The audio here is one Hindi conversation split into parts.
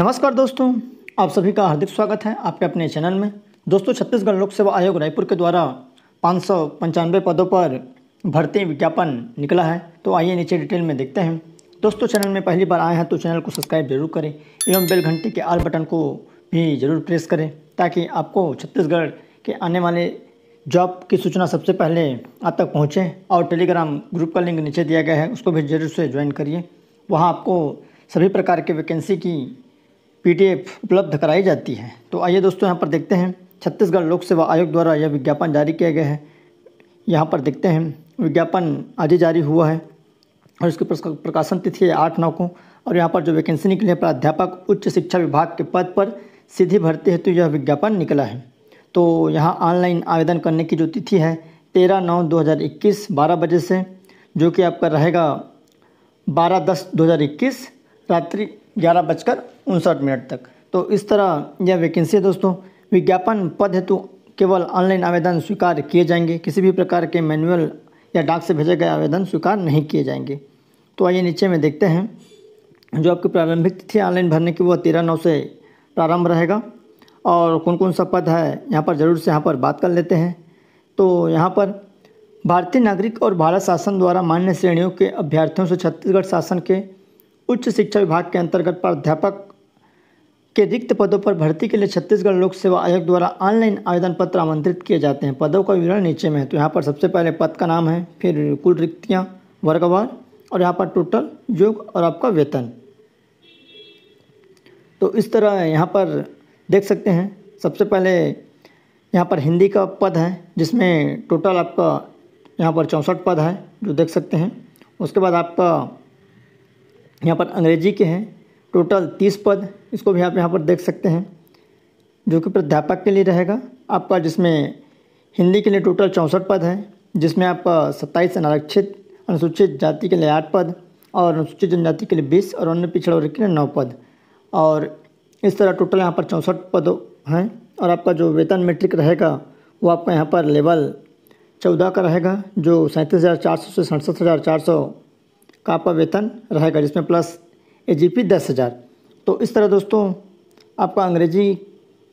नमस्कार दोस्तों आप सभी का हार्दिक स्वागत है आपके अपने चैनल में दोस्तों छत्तीसगढ़ लोक सेवा आयोग रायपुर के द्वारा पाँच पदों पर भर्ती विज्ञापन निकला है तो आइए नीचे डिटेल में देखते हैं दोस्तों चैनल में पहली बार आए हैं तो चैनल को सब्सक्राइब जरूर करें एवं बेल घंटी के आल बटन को भी जरूर प्रेस करें ताकि आपको छत्तीसगढ़ के आने वाले जॉब की सूचना सबसे पहले आप तक पहुँचे और टेलीग्राम ग्रुप का लिंक नीचे दिया गया है उसको भी जरूर से ज्वाइन करिए वहाँ आपको सभी प्रकार के वैकेंसी की पीटीएफ उपलब्ध कराई जाती है तो आइए दोस्तों यहाँ पर देखते हैं छत्तीसगढ़ लोक सेवा आयोग द्वारा यह विज्ञापन जारी किया गया है यहाँ पर देखते हैं विज्ञापन आज ही जारी हुआ है और इसकी प्रकाशन तिथि है आठ नौ को और यहाँ पर जो वैकेंसी निकली है प्राध्यापक उच्च शिक्षा विभाग के पद पर सीधी भर्ती हेतु यह विज्ञापन निकला है तो यहाँ ऑनलाइन आवेदन करने की जो तिथि है तेरह नौ दो हज़ार इक्कीस बारह बजे से जो कि आपका रहेगा बारह दस दो हज़ार इक्कीस रात्रि ग्यारह बजकर उनसठ मिनट तक तो इस तरह यह वैकेंसी है दोस्तों विज्ञापन पद हेतु केवल ऑनलाइन आवेदन स्वीकार किए जाएंगे किसी भी प्रकार के मैनुअल या डाक से भेजे गए आवेदन स्वीकार नहीं किए जाएंगे तो आइए नीचे में देखते हैं जो आपकी प्रारंभिक तिथि ऑनलाइन भरने की वह तेरह नौ से प्रारंभ रहेगा और कौन कौन सा पद है यहाँ पर ज़रूर से यहाँ पर बात कर लेते हैं तो यहाँ पर भारतीय नागरिक और भारत शासन द्वारा मान्य श्रेणियों के अभ्यर्थियों से छत्तीसगढ़ शासन के उच्च शिक्षा विभाग के अंतर्गत प्राध्यापक के रिक्त पदों पर भर्ती के लिए छत्तीसगढ़ लोक सेवा आयोग द्वारा ऑनलाइन आवेदन पत्र आमंत्रित किए जाते हैं पदों का विवरण नीचे में है तो यहाँ पर सबसे पहले पद का नाम है फिर कुल रिक्तियाँ वर्गवार और यहाँ पर टोटल योग और आपका वेतन तो इस तरह यहाँ पर देख सकते हैं सबसे पहले यहाँ पर हिंदी का पद है जिसमें टोटल आपका यहाँ पर चौंसठ पद है जो देख सकते हैं उसके बाद आपका यहाँ पर अंग्रेजी के हैं टोटल तीस पद इसको भी आप यहाँ पर देख सकते हैं जो कि प्राध्यापक के लिए रहेगा आपका जिसमें हिंदी के लिए टोटल चौंसठ पद हैं जिसमें आपका सत्ताईस अनारक्षित अनुसूचित जाति के लिए आठ पद और अनुसूचित जनजाति के लिए बीस और अन्य पिछड़ा वर्ग के लिए नौ पद और इस तरह टोटल यहाँ पर चौंसठ पद हैं और आपका जो वेतन मेट्रिक रहेगा वो आपका यहाँ पर लेवल चौदह का रहेगा जो सैंतीस हज़ार चार सौ से सड़सठ हज़ार चार सौ का आपका वेतन रहेगा जिसमें प्लस ए जी पी दस हज़ार तो इस तरह दोस्तों आपका अंग्रेजी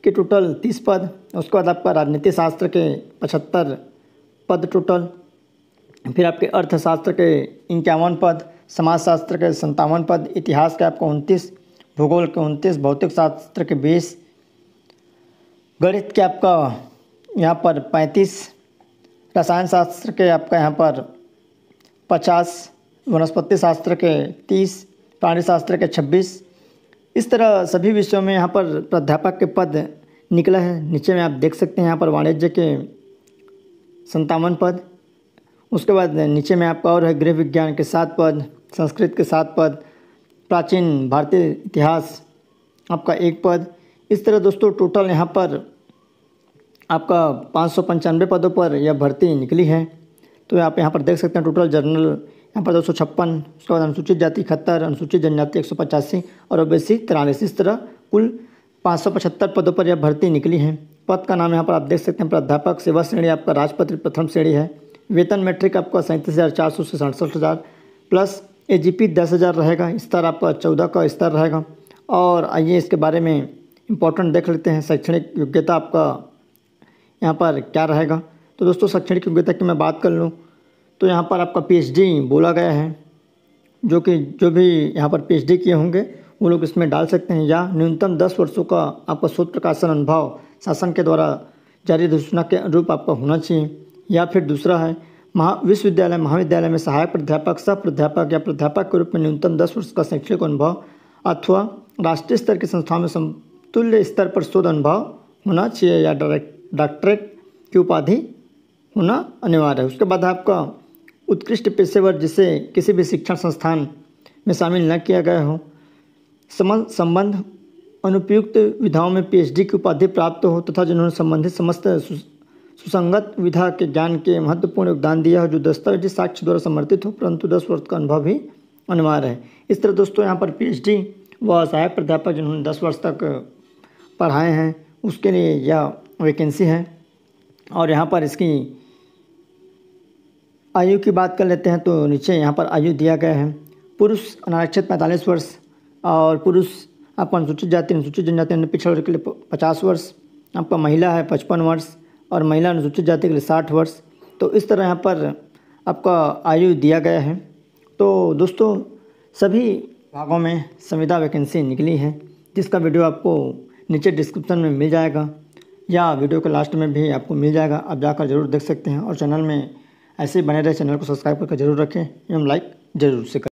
के टोटल तीस पद उसके बाद आपका राजनीति शास्त्र के पचहत्तर पद टोटल फिर आपके अर्थशास्त्र के इक्यावन पद समाजशास्त्र के संतावन पद इतिहास के आपको उनतीस भूगोल के उनतीस भौतिक शास्त्र के बीस गणित के आपका यहाँ पर पैंतीस रसायन शास्त्र के आपका यहाँ पर पचास वनस्पति शास्त्र के तीस प्राणी शास्त्र के छब्बीस इस तरह सभी विषयों में यहाँ पर प्राध्यापक के पद निकला है नीचे में आप देख सकते हैं यहाँ पर वाणिज्य के संतावन पद उसके बाद नीचे में आपका और है गृह विज्ञान के सात पद संस्कृत के सात पद प्राचीन भारतीय इतिहास आपका एक पद इस तरह दोस्तों टोटल यहाँ पर आपका पाँच पदों पर यह भर्ती निकली है तो आप यहाँ पर देख सकते हैं टोटल जर्नल यहाँ पर दो सौ छप्पन उसके बाद अनुसूचित जाति इकहत्तर अनुसूचित जनजाति एक सौ पचासी और ओबीसी तिरानवे इस तरह कुल पाँच सौ पचहत्तर पदों पर यह भर्ती निकली है पद का नाम यहाँ पर आप देख सकते हैं प्राध्यापक सेवा श्रेणी आपका राजपत्र प्रथम श्रेणी है वेतन मैट्रिक आपका सैंतीस हज़ार चार सौ से सड़सठ हज़ार प्लस ए जी पी दस हज़ार रहेगा स्तर आपका चौदह का स्तर रहेगा और आइए इसके बारे में इम्पोर्टेंट देख लेते हैं शैक्षणिक योग्यता आपका यहाँ पर क्या रहेगा तो दोस्तों शैक्षणिक योग्यता की मैं बात कर लूँ तो यहाँ पर आपका पीएचडी बोला गया है जो कि जो भी यहाँ पर पीएचडी किए होंगे वो लोग इसमें डाल सकते हैं या न्यूनतम दस वर्षों का आपका शोध प्रकाशन अनुभव शासन के द्वारा जारी अधिसूचना के अनुरूप आपका होना चाहिए या फिर दूसरा है महा विश्वविद्यालय महाविद्यालय में सहायक प्राध्यापक सह प्राध्यापक या प्राध्यापक के रूप में न्यूनतम दस वर्ष का शैक्षणिक अनुभव अथवा राष्ट्रीय स्तर की संस्थाओं में समतुल्य स्तर पर शोध अनुभव होना चाहिए या डायरेक्ट डॉक्टरेट की उपाधि होना अनिवार्य है उसके बाद आपका उत्कृष्ट पेशेवर जिसे किसी भी शिक्षण संस्थान में शामिल न किया गया हो संबंध अनुपयुक्त विधाओं में पीएचडी की उपाधि प्राप्त हो तथा जिन्होंने संबंधित समस्त सुसंगत विधा के ज्ञान के महत्वपूर्ण योगदान दिया हो जो दस्तावेजी साक्ष्य द्वारा समर्थित हो परंतु दस वर्ष का अनुभव ही अनिवार्य है इस तरह दोस्तों यहाँ पर पीएचडी व सहायक प्राध्यापक जिन्होंने दस वर्ष तक पढ़ाए हैं उसके लिए यह वैकेंसी है और यहाँ पर इसकी आयु की बात कर लेते हैं तो नीचे यहाँ पर आयु दिया गया है पुरुष अनारक्षित पैंतालीस वर्ष और पुरुष आपका अनुसूचित जाति अनुसूचित जनजाति अन्य वर्ग के लिए पचास वर्ष आपका महिला है पचपन वर्ष और महिला अनुसूचित जाति के लिए साठ वर्ष तो इस तरह यहाँ पर आपका आयु दिया गया है तो दोस्तों सभी भागों में संविदा वैकेंसी निकली है जिसका वीडियो आपको नीचे डिस्क्रिप्शन में मिल जाएगा या वीडियो के लास्ट में भी आपको मिल जाएगा आप जाकर ज़रूर देख सकते हैं और चैनल में ऐसे बने रहे चैनल को सब्सक्राइब करके जरूर रखें एवं लाइक जरूर से करें